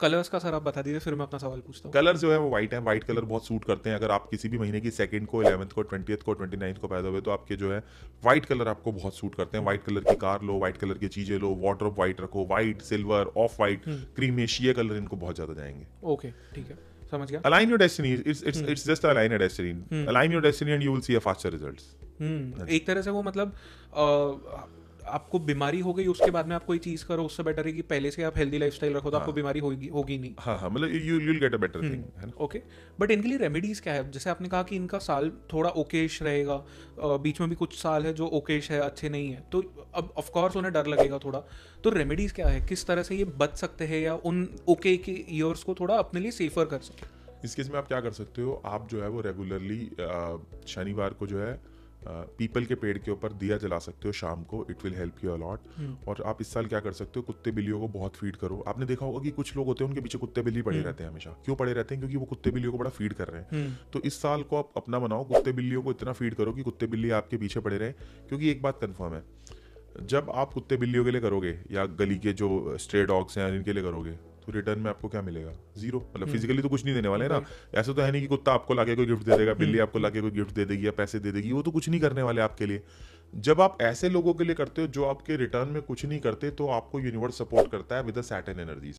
Colours का sir आप बता दीजिए फिर मैं अपना सवाल पूछता हूँ कलर जो है वो व्हाइट है व्हाइट कलर बहुत सूट करते हैं अगर आप किसी भी महीने की सेकंड को इलेवंथ को ट्वेंटी को ट्वेंटी नाइन्थ को पैदा हुए तो आपके जो है व्हाइट कलर आपको बहुत सूट करते हैं व्हाइट कलर की कार लो व्हाइट कलर की चीजें लो वाटर व्हाइट रखो व्हाइट सिल्वर ऑफ व्हाइट क्रीमेशिया कलर इनको बहुत ज्यादा जाएंगे ओके ठीक है समझ गया हम्म। हम्म। हम्म। एक तरह से वो मतलब आपको बीमारी हो गई उसके बाद में आप कोई चीज़ करो उससे बेटर है कि पहले से आप हेल्दी लाइफ रखो तो आपको हाँ। बीमारी होगी होगी नहीं हाँ हाँ मतलब you you get a better thing okay but इनके लिए रेमेडीज़ क्या है जैसे आपने कहा कि इनका साल थोड़ा ओकेश रहेगा बीच में भी कुछ साल है जो ओकेश है अच्छे नहीं है तो अब ऑफकोर्स उन्हें डर लगेगा थोड़ा तो रेमेडीज़ क्या है किस तरह से ये बच सकते हैं या उन ओके के ईयर्स को थोड़ा अपने लिए सेफर कर सकते इस केस में आप क्या कर सकते हो आप जो है वो रेगुलरली शनिवार को जो है पीपल के पेड़ के ऊपर दिया जला सकते हो शाम को it will help you a lot और आप इस साल क्या कर सकते हो कुत्ते बिल्लियों को बहुत फीड करो आपने देखा होगा कि कुछ लोग होते हैं उनके पीछे कुत्ते बिल्ली पड़े हम्म। रहते हैं हमेशा क्यों पड़े रहते हैं क्योंकि वो कुत्ते बिल्लियों को बड़ा फीड कर रहे हैं हम्म। तो इस साल को आप अपना बनाओ कुत्ते बिल्लियों को इतना फीड करो कि कुत्ते बिल्ली आपके पीछे पड़े रहे क्योंकि एक बात कन्फर्म है जब आप कुत्ते बिल्लियों के लिए करोगे या गली के जो स्ट्रे डॉग्स हैं इनके लिए करोगे तो रिटर्न में आपको क्या मिलेगा जीरो मतलब फिजिकली हम्म। तो कुछ नहीं देने वाले ना ऐसा तो है नहीं कि कुत्ता आपको लाके कोई गिफ्ट दे देगा बिल्ली हम्म। आपको लाके कोई गिफ्ट दे देगी या पैसे दे देगी वो तो कुछ नहीं करने वाले आपके लिए जब आप ऐसे लोगों के लिए करते हो जो आपके रिटर्न में कुछ नहीं करते तो आपको यूनिवर्स सपोर्ट करता है विद अ सैटन एनर्जी